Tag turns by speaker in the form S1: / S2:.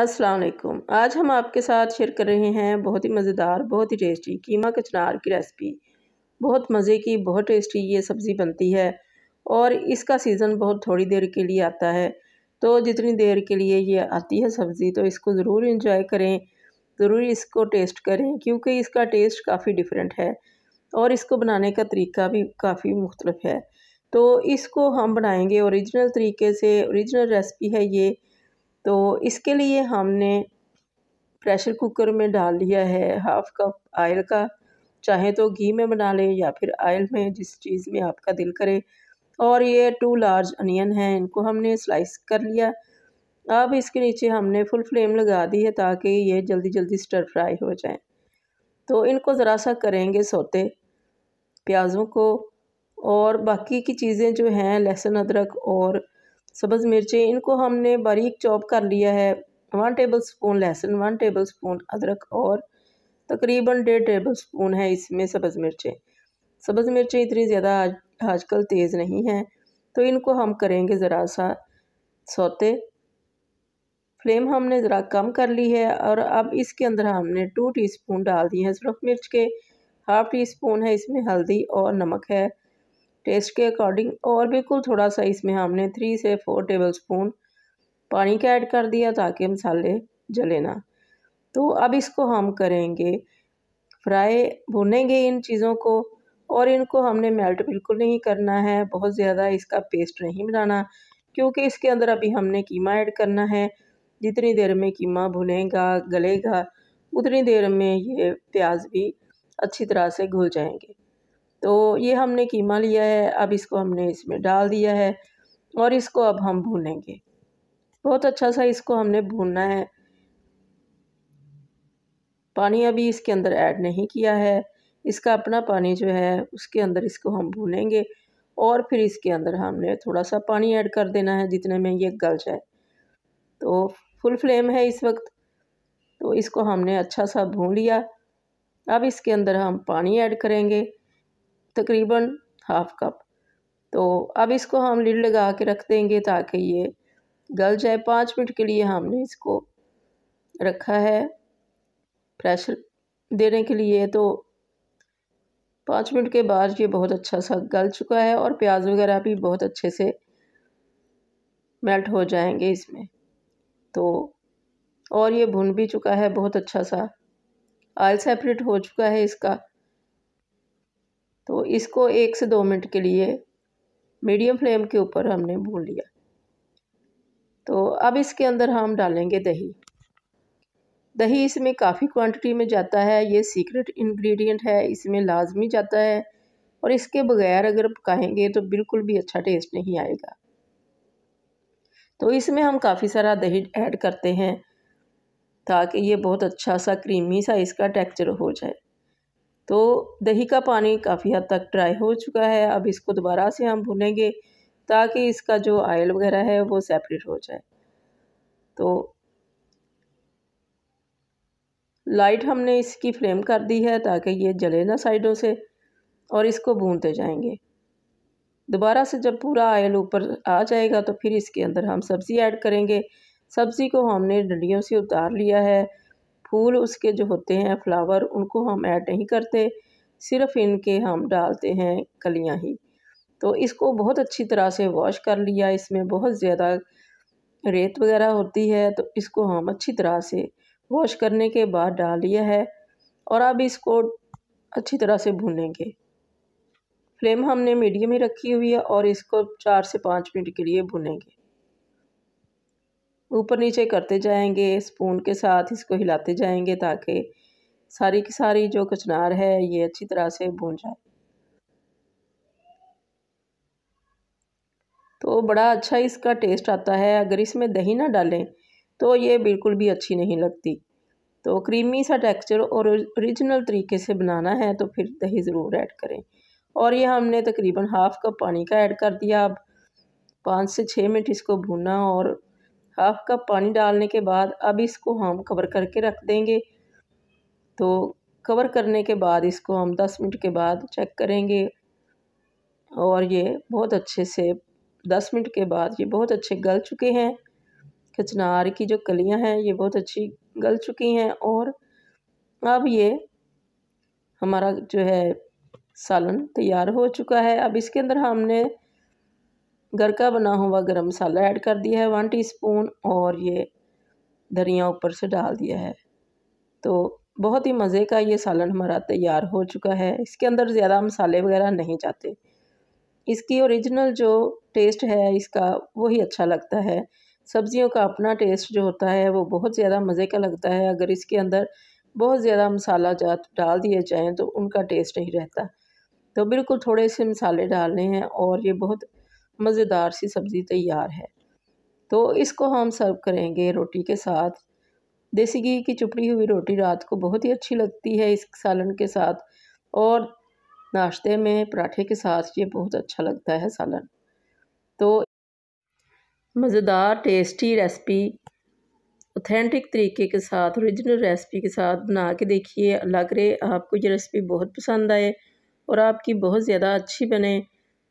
S1: अस्सलाम वालेकुम आज हम आपके साथ शेयर कर रहे हैं बहुत ही मज़ेदार बहुत ही टेस्टी कीमा कचनार की रेसिपी बहुत मज़े की बहुत टेस्टी ये सब्ज़ी बनती है और इसका सीज़न बहुत थोड़ी देर के लिए आता है तो जितनी देर के लिए ये आती है सब्ज़ी तो इसको ज़रूर इंजॉय करें ज़रूर इसको टेस्ट करें क्योंकि इसका टेस्ट काफ़ी डिफरेंट है और इसको बनाने का तरीका भी काफ़ी मुख्तलफ है तो इसको हम बनाएंगे औरिजिनल तरीके से औरिजिनल रेसिपी है ये तो इसके लिए हमने प्रेशर कुकर में डाल लिया है हाफ़ कप आयल का चाहे तो घी में बना लें या फिर आयल में जिस चीज़ में आपका दिल करे और ये टू लार्ज अनियन है इनको हमने स्लाइस कर लिया अब इसके नीचे हमने फुल फ्लेम लगा दी है ताकि ये जल्दी जल्दी स्टर फ्राई हो जाए तो इनको ज़रा सा करेंगे सोते प्याज़ों को और बाकी की चीज़ें जो हैं लहसुन अदरक और सब्ज़ मिर्चें इनको हमने बारीक चॉप कर लिया है वन टेबल स्पून लहसुन वन टेबल स्पून अदरक और तकरीबन डेढ़ टेबल स्पून है इसमें सब्ज़ मिर्चें सब्ज़ मिर्चें इतनी ज़्यादा आज आजकल तेज़ नहीं हैं तो इनको हम करेंगे ज़रा सा सोते फ्लेम हमने ज़रा कम कर ली है और अब इसके अंदर हमने टू टीस्पून डाल दिए हैं सुरख मिर्च के हाफ़ टी स्पून है इसमें हल्दी और नमक है टेस्ट के अकॉर्डिंग और बिल्कुल थोड़ा सा इसमें हमने थ्री से फोर टेबल स्पून पानी का ऐड कर दिया ताकि मसाले जले ना तो अब इसको हम करेंगे फ्राई भुनेंगे इन चीज़ों को और इनको हमने मेल्ट बिल्कुल नहीं करना है बहुत ज़्यादा इसका पेस्ट नहीं बनाना क्योंकि इसके अंदर अभी हमने कीमा ऐड करना है जितनी देर में कीमा भुनेगा गलेगा उतनी देर में ये प्याज भी अच्छी तरह से घुल जाएंगे तो ये हमने कीमा लिया है अब इसको हमने इसमें डाल दिया है और इसको अब हम भूनेंगे बहुत अच्छा सा इसको हमने भूनना है पानी अभी इसके अंदर ऐड नहीं किया है इसका अपना पानी जो है उसके अंदर इसको हम भूनेंगे और फिर इसके अंदर हमने थोड़ा सा पानी ऐड कर देना है जितने में ये गल जाए तो फुल फ्लेम है इस वक्त तो इसको हमने अच्छा सा भून लिया अब इसके अंदर हम पानी ऐड करेंगे तकरीबन हाफ़ कप तो अब इसको हम लिड लगा के रख देंगे ताकि ये गल जाए पाँच मिनट के लिए हमने इसको रखा है प्रेशर देने के लिए तो पाँच मिनट के बाद ये बहुत अच्छा सा गल चुका है और प्याज वगैरह भी बहुत अच्छे से मेल्ट हो जाएंगे इसमें तो और ये भुन भी चुका है बहुत अच्छा सा आयल सेपरेट हो चुका है इसका तो इसको एक से दो मिनट के लिए मीडियम फ्लेम के ऊपर हमने भून लिया तो अब इसके अंदर हम डालेंगे दही दही इसमें काफ़ी क्वांटिटी में जाता है ये सीक्रेट इंग्रेडिएंट है इसमें लाजमी जाता है और इसके बगैर अगर पकाएंगे तो बिल्कुल भी अच्छा टेस्ट नहीं आएगा तो इसमें हम काफ़ी सारा दही ऐड करते हैं ताकि ये बहुत अच्छा सा क्रीमी सा इसका टेक्चर हो जाए तो दही का पानी काफ़ी हद तक ड्राई हो चुका है अब इसको दोबारा से हम भुनेंगे ताकि इसका जो आयल वगैरह है वो सेपरेट हो जाए तो लाइट हमने इसकी फ्लेम कर दी है ताकि ये जले ना साइडों से और इसको भूनते जाएंगे दोबारा से जब पूरा आयल ऊपर आ जाएगा तो फिर इसके अंदर हम सब्ज़ी ऐड करेंगे सब्ज़ी को हमने डंडियों से उतार लिया है फूल उसके जो होते हैं फ्लावर उनको हम ऐड नहीं करते सिर्फ इनके हम डालते हैं कलियाँ ही तो इसको बहुत अच्छी तरह से वॉश कर लिया इसमें बहुत ज़्यादा रेत वगैरह होती है तो इसको हम अच्छी तरह से वॉश करने के बाद डाल लिया है और अब इसको अच्छी तरह से भूनेंगे फ्लेम हमने मीडियम ही रखी हुई है और इसको चार से पाँच मिनट के लिए भुनेंगे ऊपर नीचे करते जाएंगे स्पून के साथ इसको हिलाते जाएंगे ताकि सारी की सारी जो कचनार है ये अच्छी तरह से भून जाए तो बड़ा अच्छा इसका टेस्ट आता है अगर इसमें दही ना डालें तो ये बिल्कुल भी अच्छी नहीं लगती तो क्रीमी सा टेक्सचर और ओरिजिनल तरीके से बनाना है तो फिर दही ज़रूर ऐड करें और ये हमने तकरीबन हाफ़ कप पानी का ऐड कर दिया अब पाँच से छः मिनट इसको भूनना और हाफ कप पानी डालने के बाद अब इसको हम कवर करके रख देंगे तो कवर करने के बाद इसको हम 10 मिनट के बाद चेक करेंगे और ये बहुत अच्छे से 10 मिनट के बाद ये बहुत अच्छे गल चुके हैं कचनार की जो कलियां हैं ये बहुत अच्छी गल चुकी हैं और अब ये हमारा जो है सालन तैयार हो चुका है अब इसके अंदर हमने घर का बना हुआ गरम मसाला ऐड कर दिया है वन टीस्पून और ये धनिया ऊपर से डाल दिया है तो बहुत ही मज़े का ये सालन हमारा तैयार हो चुका है इसके अंदर ज़्यादा मसाले वगैरह नहीं जाते इसकी ओरिजिनल जो टेस्ट है इसका वही अच्छा लगता है सब्जियों का अपना टेस्ट जो होता है वो बहुत ज़्यादा मज़े का लगता है अगर इसके अंदर बहुत ज़्यादा मसाला जा डाल दिए जाएँ तो उनका टेस्ट नहीं रहता तो बिल्कुल थोड़े से मसाले डालने हैं और ये बहुत मज़ेदार सी सब्ज़ी तैयार है तो इसको हम सर्व करेंगे रोटी के साथ देसी घी की चुपड़ी हुई रोटी रात को बहुत ही अच्छी लगती है इस सालन के साथ और नाश्ते में पराठे के साथ ये बहुत अच्छा लगता है सालन तो मज़ेदार टेस्टी रेसिपी ऑथेंटिक तरीके के साथ ओरिजिनल रेसिपी के साथ बना के देखिए अल्लाह करे आपको ये रेसिपी बहुत पसंद आए और आपकी बहुत ज़्यादा अच्छी बने